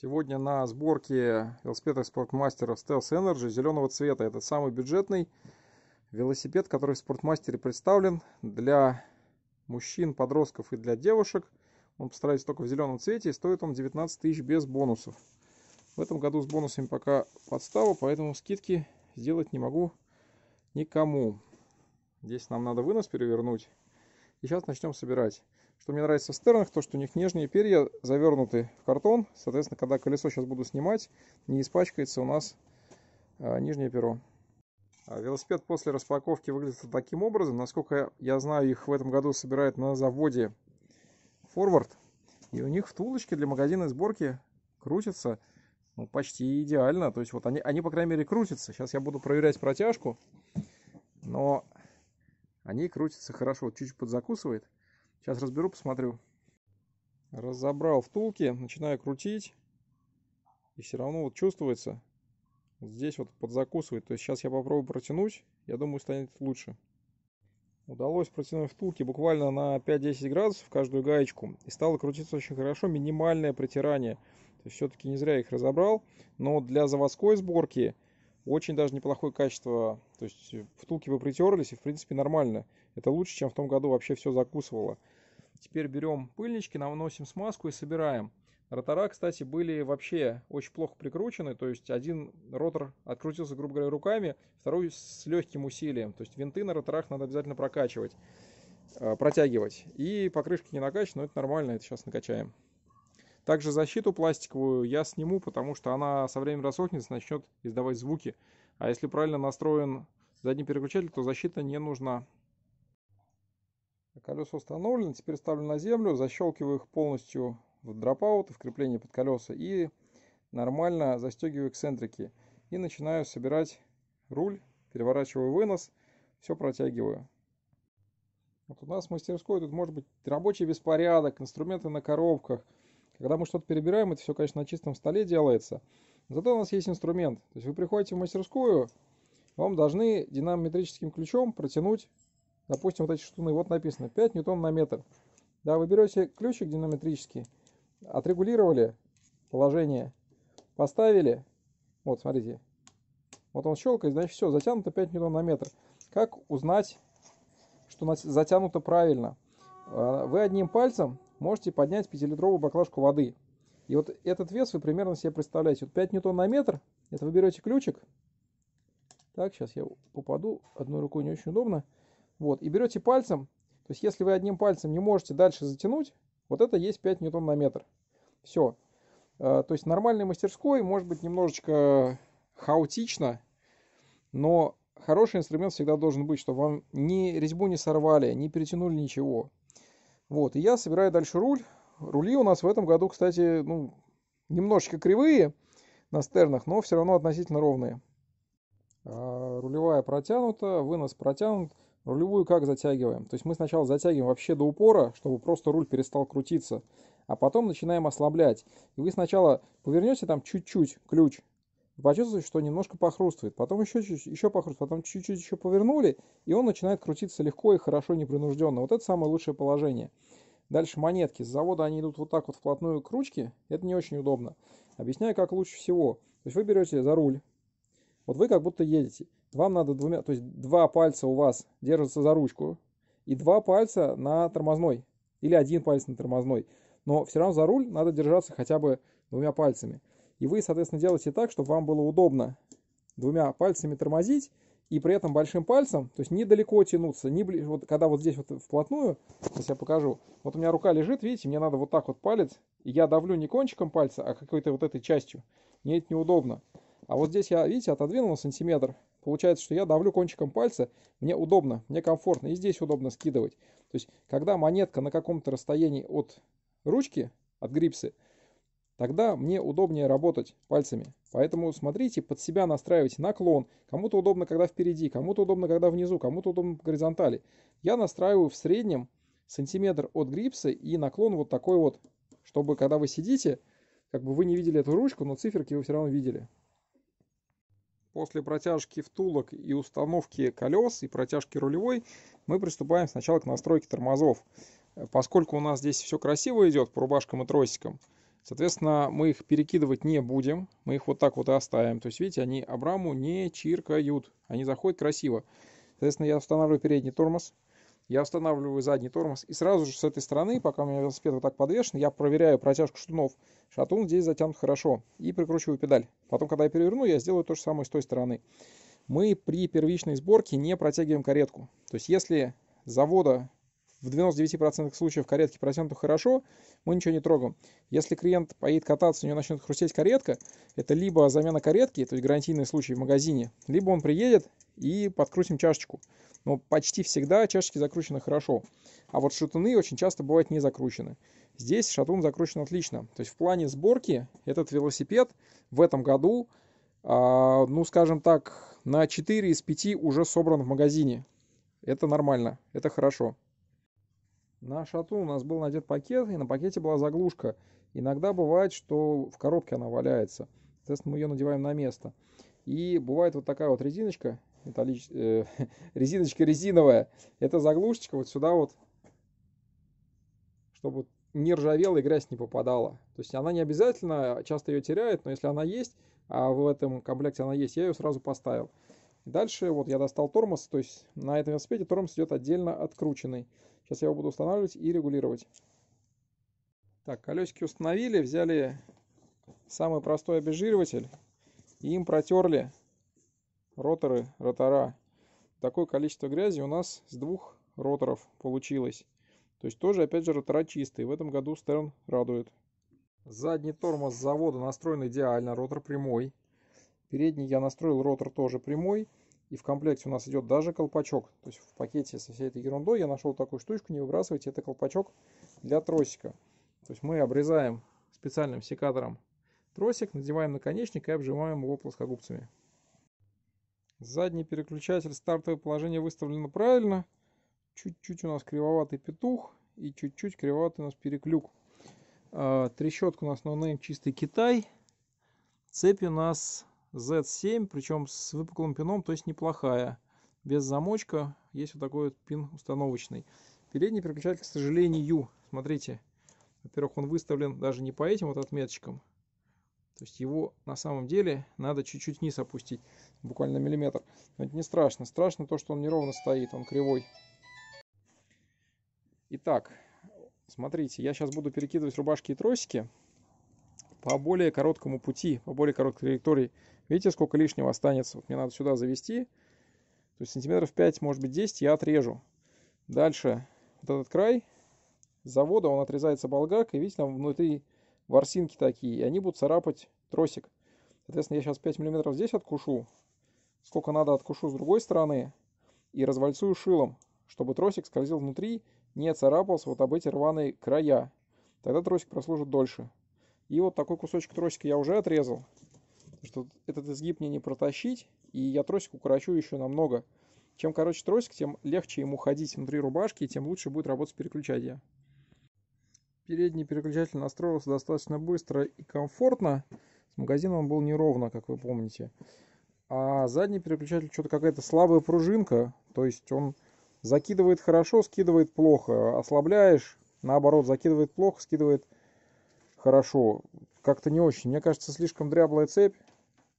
Сегодня на сборке велосипеда спортмастера Stealth Energy зеленого цвета. Это самый бюджетный велосипед, который в спортмастере представлен для мужчин, подростков и для девушек. Он постараюсь только в зеленом цвете и стоит он 19 тысяч без бонусов. В этом году с бонусами пока подстава, поэтому скидки сделать не могу никому. Здесь нам надо вынос перевернуть. И сейчас начнем собирать. Что мне нравится в стернах, то что у них нижние перья завернуты в картон. Соответственно, когда колесо сейчас буду снимать, не испачкается у нас а, нижнее перо. А, велосипед после распаковки выглядит таким образом. Насколько я знаю, их в этом году собирают на заводе Forward. И у них втулочки для магазина сборки крутятся ну, почти идеально. То есть вот они, они, по крайней мере, крутятся. Сейчас я буду проверять протяжку. Но они крутятся хорошо, чуть-чуть подзакусывает. Сейчас разберу, посмотрю. Разобрал втулки, начинаю крутить. И все равно вот чувствуется. здесь вот подзакусывает. То есть сейчас я попробую протянуть. Я думаю, станет лучше. Удалось протянуть втулки буквально на 5-10 градусов каждую гаечку. И стало крутиться очень хорошо. Минимальное протирание. То есть все-таки не зря их разобрал. Но для заводской сборки очень даже неплохое качество. То есть э, втулки вы притерлись, и в принципе нормально. Это лучше, чем в том году вообще все закусывало. Теперь берем пыльнички, наносим смазку и собираем. Ротора, кстати, были вообще очень плохо прикручены, то есть один ротор открутился, грубо говоря, руками, второй с легким усилием. То есть винты на роторах надо обязательно прокачивать, э, протягивать. И покрышки не накачаны, но это нормально, это сейчас накачаем. Также защиту пластиковую я сниму, потому что она со временем рассохнется, начнет издавать звуки. А если правильно настроен задний переключатель, то защита не нужна. Колеса установлены, теперь ставлю на землю, защелкиваю их полностью в дропаут, в крепление под колеса и нормально застегиваю эксцентрики. И начинаю собирать руль, переворачиваю вынос, все протягиваю. Вот у нас в мастерской тут может быть рабочий беспорядок, инструменты на коробках – когда мы что-то перебираем, это все, конечно, на чистом столе делается. Зато у нас есть инструмент. То есть вы приходите в мастерскую, вам должны динамометрическим ключом протянуть, допустим, вот эти штуны. Вот написано 5 ньютон на метр. Да, вы берете ключик динамометрический, отрегулировали положение, поставили. Вот, смотрите. Вот он щелкает, значит, все, затянуто 5 ньютон на метр. Как узнать, что затянуто правильно? А, вы одним пальцем можете поднять 5-литровую баклажку воды. И вот этот вес вы примерно себе представляете. Вот 5 ньютон на метр, это вы берете ключик. Так, сейчас я попаду, одной рукой не очень удобно. Вот, и берете пальцем, то есть если вы одним пальцем не можете дальше затянуть, вот это есть 5 ньютон на метр. Все. Э, то есть нормальной мастерской может быть немножечко хаотично, но хороший инструмент всегда должен быть, чтобы вам ни резьбу не сорвали, не перетянули ничего. Вот, и я собираю дальше руль. Рули у нас в этом году, кстати, ну, немножечко кривые на стернах, но все равно относительно ровные. А рулевая протянута, вынос протянут. Рулевую как затягиваем? То есть мы сначала затягиваем вообще до упора, чтобы просто руль перестал крутиться, а потом начинаем ослаблять. И вы сначала повернете там чуть-чуть ключ, почувствовали, что немножко похрустывает, потом еще чуть-чуть, еще похрустывает, потом чуть-чуть еще повернули, и он начинает крутиться легко и хорошо, непринужденно. Вот это самое лучшее положение. Дальше монетки. С завода они идут вот так вот вплотную к ручке. Это не очень удобно. Объясняю, как лучше всего. То есть вы берете за руль. Вот вы как будто едете. Вам надо двумя... То есть два пальца у вас держатся за ручку. И два пальца на тормозной. Или один палец на тормозной. Но все равно за руль надо держаться хотя бы двумя пальцами. И вы, соответственно, делаете так, чтобы вам было удобно двумя пальцами тормозить, и при этом большим пальцем, то есть недалеко тянуться, не бли... вот когда вот здесь вот вплотную, сейчас я покажу, вот у меня рука лежит, видите, мне надо вот так вот палец, и я давлю не кончиком пальца, а какой-то вот этой частью, мне это неудобно. А вот здесь я, видите, отодвинул сантиметр, получается, что я давлю кончиком пальца, мне удобно, мне комфортно, и здесь удобно скидывать. То есть, когда монетка на каком-то расстоянии от ручки, от грипсы, Тогда мне удобнее работать пальцами. Поэтому смотрите, под себя настраивайте наклон. Кому-то удобно, когда впереди, кому-то удобно, когда внизу, кому-то удобно по горизонтали. Я настраиваю в среднем сантиметр от грипса и наклон вот такой вот, чтобы когда вы сидите, как бы вы не видели эту ручку, но циферки вы все равно видели. После протяжки втулок и установки колес и протяжки рулевой мы приступаем сначала к настройке тормозов. Поскольку у нас здесь все красиво идет по рубашкам и тросикам, Соответственно, мы их перекидывать не будем, мы их вот так вот и оставим. То есть, видите, они Абраму не чиркают, они заходят красиво. Соответственно, я устанавливаю передний тормоз, я устанавливаю задний тормоз, и сразу же с этой стороны, пока у меня велосипед вот так подвешен, я проверяю протяжку шатунов. Шатун здесь затянут хорошо, и прикручиваю педаль. Потом, когда я переверну, я сделаю то же самое с той стороны. Мы при первичной сборке не протягиваем каретку. То есть, если завода в 99% случаев каретки протянуты хорошо, мы ничего не трогаем. Если клиент поедет кататься, у него начнет хрустеть каретка, это либо замена каретки, то есть гарантийный случай в магазине, либо он приедет и подкрутим чашечку. Но почти всегда чашечки закручены хорошо. А вот шатуны очень часто бывают не закручены. Здесь шатун закручен отлично. То есть в плане сборки этот велосипед в этом году, а, ну скажем так, на 4 из 5 уже собран в магазине. Это нормально, это хорошо. На шатун у нас был надет пакет, и на пакете была заглушка. Иногда бывает, что в коробке она валяется. Соответственно, мы ее надеваем на место. И бывает вот такая вот резиночка, металлич... э, резиночка резиновая. Это заглушечка вот сюда вот, чтобы не ржавела и грязь не попадала. То есть она не обязательно, часто ее теряет, но если она есть, а в этом комплекте она есть, я ее сразу поставил. Дальше вот я достал тормоз, то есть на этом велосипеде тормоз идет отдельно открученный. Сейчас я его буду устанавливать и регулировать. Так, колесики установили, взяли самый простой обезжириватель и им протерли роторы, ротора. Такое количество грязи у нас с двух роторов получилось. То есть тоже, опять же, ротора чистые. В этом году Стерн радует. Задний тормоз завода настроен идеально, ротор прямой. Передний я настроил ротор тоже прямой. И в комплекте у нас идет даже колпачок. То есть в пакете со всей этой ерундой я нашел такую штучку, не выбрасывайте, это колпачок для тросика. То есть мы обрезаем специальным секатором тросик, надеваем наконечник и обжимаем его плоскогубцами. Задний переключатель, стартовое положение выставлено правильно. Чуть-чуть у нас кривоватый петух и чуть-чуть кривоватый у нас переклюк. А, трещотка у нас на ноунейм чистый Китай. Цепь у нас Z7, причем с выпуклым пином, то есть неплохая. Без замочка есть вот такой вот пин установочный. Передний переключатель, к сожалению, смотрите, во-первых, он выставлен даже не по этим вот отметочкам, то есть его на самом деле надо чуть-чуть вниз опустить, буквально миллиметр. Но это не страшно. Страшно то, что он неровно стоит, он кривой. Итак, смотрите, я сейчас буду перекидывать рубашки и тросики по более короткому пути, по более короткой траектории. Видите, сколько лишнего останется? Вот мне надо сюда завести. То есть сантиметров 5, может быть 10 я отрежу. Дальше вот этот край завода, он отрезается болгак, и видите, там внутри ворсинки такие, и они будут царапать тросик. Соответственно, я сейчас 5 мм здесь откушу, сколько надо откушу с другой стороны, и развальцую шилом, чтобы тросик скользил внутри, не царапался вот об эти рваные края. Тогда тросик прослужит дольше. И вот такой кусочек тросика я уже отрезал. Что этот изгиб мне не протащить, и я тросик укорочу еще намного. Чем короче тросик, тем легче ему ходить внутри рубашки, и тем лучше будет работать переключатель. Передний переключатель настроился достаточно быстро и комфортно. С магазином он был неровно, как вы помните. А задний переключатель что-то какая-то слабая пружинка. То есть он закидывает хорошо, скидывает плохо. Ослабляешь, наоборот, закидывает плохо, скидывает плохо хорошо. Как-то не очень. Мне кажется, слишком дряблая цепь,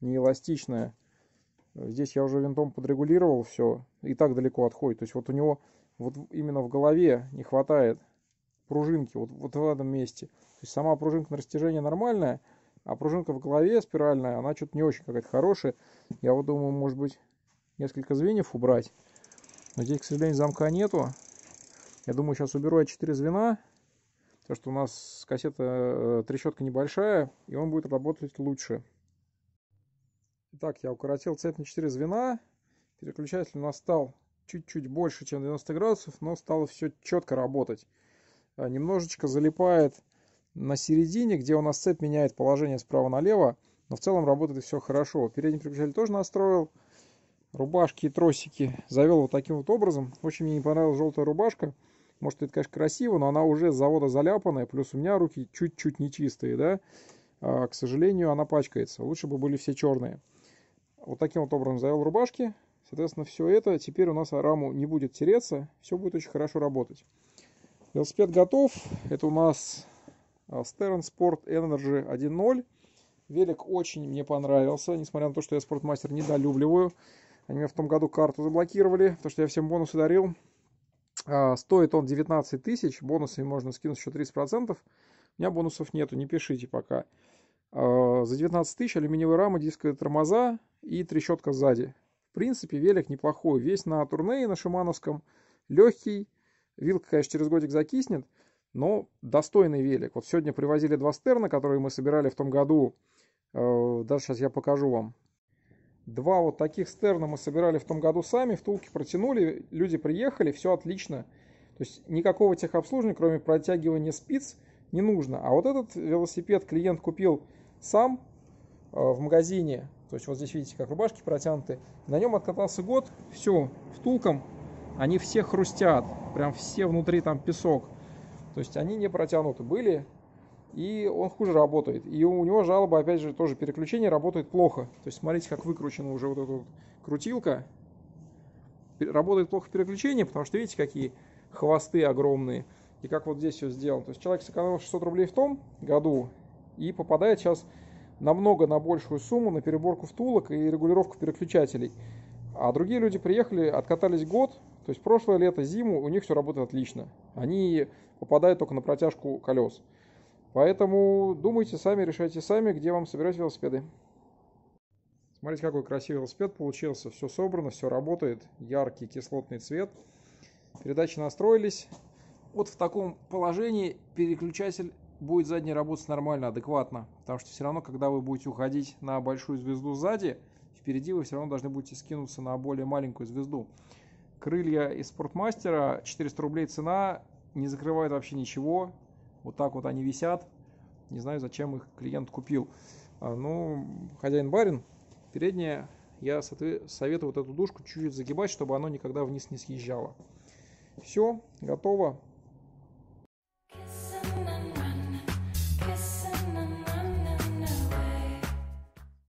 неэластичная. Здесь я уже винтом подрегулировал все. И так далеко отходит. То есть вот у него вот именно в голове не хватает пружинки. Вот, вот в этом месте. То есть сама пружинка на растяжение нормальная, а пружинка в голове спиральная, она что-то не очень какая-то хорошая. Я вот думаю, может быть, несколько звеньев убрать. Но здесь, к сожалению, замка нету. Я думаю, сейчас уберу я 4 звена. То, что у нас кассета э, трещотка небольшая, и он будет работать лучше. Итак, я укоротил цепь на 4 звена. Переключатель у нас стал чуть-чуть больше, чем 90 градусов, но стало все четко работать. Э, немножечко залипает на середине, где у нас цепь меняет положение справа налево, но в целом работает все хорошо. Передний переключатель тоже настроил. Рубашки и тросики завел вот таким вот образом. Очень мне не понравилась желтая рубашка. Может, это, конечно, красиво, но она уже с завода заляпанная, плюс у меня руки чуть-чуть нечистые, да. А, к сожалению, она пачкается. Лучше бы были все черные. Вот таким вот образом завел рубашки. Соответственно, все это. Теперь у нас раму не будет тереться. Все будет очень хорошо работать. Велосипед готов. Это у нас а, Stern Sport Energy 1.0. Велик очень мне понравился, несмотря на то, что я спортмастер недолюбливаю. Они меня в том году карту заблокировали, потому что я всем бонусы дарил. А, стоит он 19 тысяч, бонусами можно скинуть еще 30%. У меня бонусов нету, не пишите пока. А, за 19 тысяч алюминиевая рама, дисковые тормоза и трещотка сзади. В принципе, велик неплохой. Весь на турнее на Шимановском. Легкий. Вилка, конечно, через годик закиснет, но достойный велик. Вот сегодня привозили два стерна, которые мы собирали в том году. А, даже сейчас я покажу вам. Два вот таких стерна мы собирали в том году сами, втулки протянули, люди приехали, все отлично. То есть никакого техобслуживания, кроме протягивания спиц, не нужно. А вот этот велосипед клиент купил сам э, в магазине. То есть вот здесь видите, как рубашки протянуты. На нем откатался год, все, втулком. Они все хрустят, прям все внутри там песок. То есть они не протянуты были и он хуже работает. И у него жалоба, опять же, тоже переключение работает плохо. То есть смотрите, как выкручена уже вот эта вот крутилка. Работает плохо переключение, потому что видите, какие хвосты огромные. И как вот здесь все сделано. То есть человек сэкономил 600 рублей в том году и попадает сейчас намного на большую сумму на переборку втулок и регулировку переключателей. А другие люди приехали, откатались год, то есть прошлое лето, зиму, у них все работает отлично. Они попадают только на протяжку колес. Поэтому думайте сами, решайте сами, где вам собирать велосипеды. Смотрите, какой красивый велосипед получился. Все собрано, все работает. Яркий кислотный цвет. Передачи настроились. Вот в таком положении переключатель будет задней работать нормально, адекватно. Потому что все равно, когда вы будете уходить на большую звезду сзади, впереди вы все равно должны будете скинуться на более маленькую звезду. Крылья из спортмастера, 400 рублей цена, не закрывает вообще ничего. Вот так вот они висят. Не знаю, зачем их клиент купил. А, ну, хозяин-барин. Передняя я советую вот эту дужку чуть-чуть загибать, чтобы оно никогда вниз не съезжало. Все, готово.